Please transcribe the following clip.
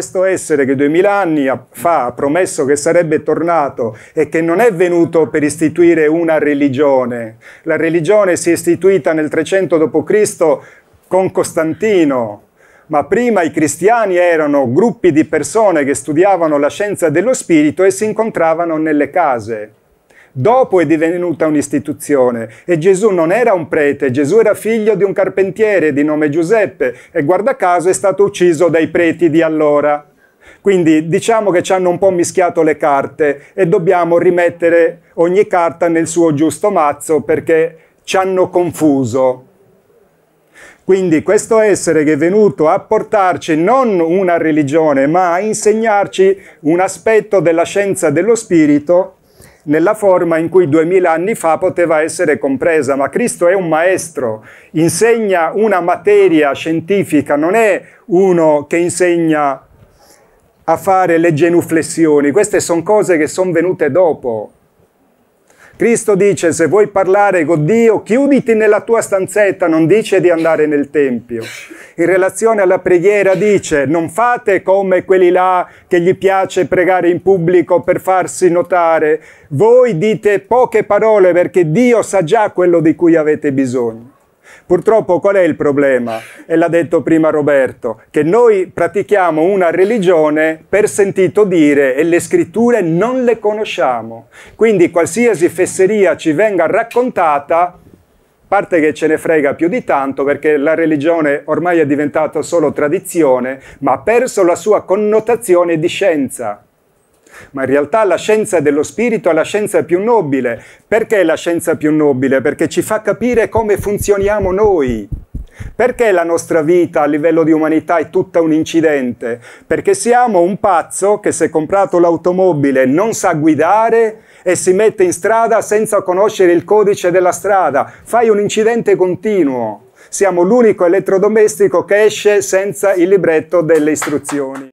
questo essere che duemila anni fa ha promesso che sarebbe tornato e che non è venuto per istituire una religione. La religione si è istituita nel 300 d.C. con Costantino, ma prima i cristiani erano gruppi di persone che studiavano la scienza dello spirito e si incontravano nelle case dopo è divenuta un'istituzione e Gesù non era un prete, Gesù era figlio di un carpentiere di nome Giuseppe e guarda caso è stato ucciso dai preti di allora. Quindi diciamo che ci hanno un po' mischiato le carte e dobbiamo rimettere ogni carta nel suo giusto mazzo perché ci hanno confuso. Quindi questo essere che è venuto a portarci non una religione, ma a insegnarci un aspetto della scienza dello spirito nella forma in cui duemila anni fa poteva essere compresa, ma Cristo è un maestro, insegna una materia scientifica, non è uno che insegna a fare le genuflessioni, queste sono cose che sono venute dopo. Cristo dice se vuoi parlare con Dio chiuditi nella tua stanzetta, non dice di andare nel Tempio. In relazione alla preghiera dice non fate come quelli là che gli piace pregare in pubblico per farsi notare, voi dite poche parole perché Dio sa già quello di cui avete bisogno. Purtroppo qual è il problema? E l'ha detto prima Roberto, che noi pratichiamo una religione per sentito dire e le scritture non le conosciamo. Quindi qualsiasi fesseria ci venga raccontata, parte che ce ne frega più di tanto perché la religione ormai è diventata solo tradizione, ma ha perso la sua connotazione di scienza ma in realtà la scienza dello spirito è la scienza più nobile. Perché è la scienza più nobile? Perché ci fa capire come funzioniamo noi. Perché la nostra vita a livello di umanità è tutta un incidente? Perché siamo un pazzo che se comprato l'automobile, non sa guidare e si mette in strada senza conoscere il codice della strada. Fai un incidente continuo. Siamo l'unico elettrodomestico che esce senza il libretto delle istruzioni.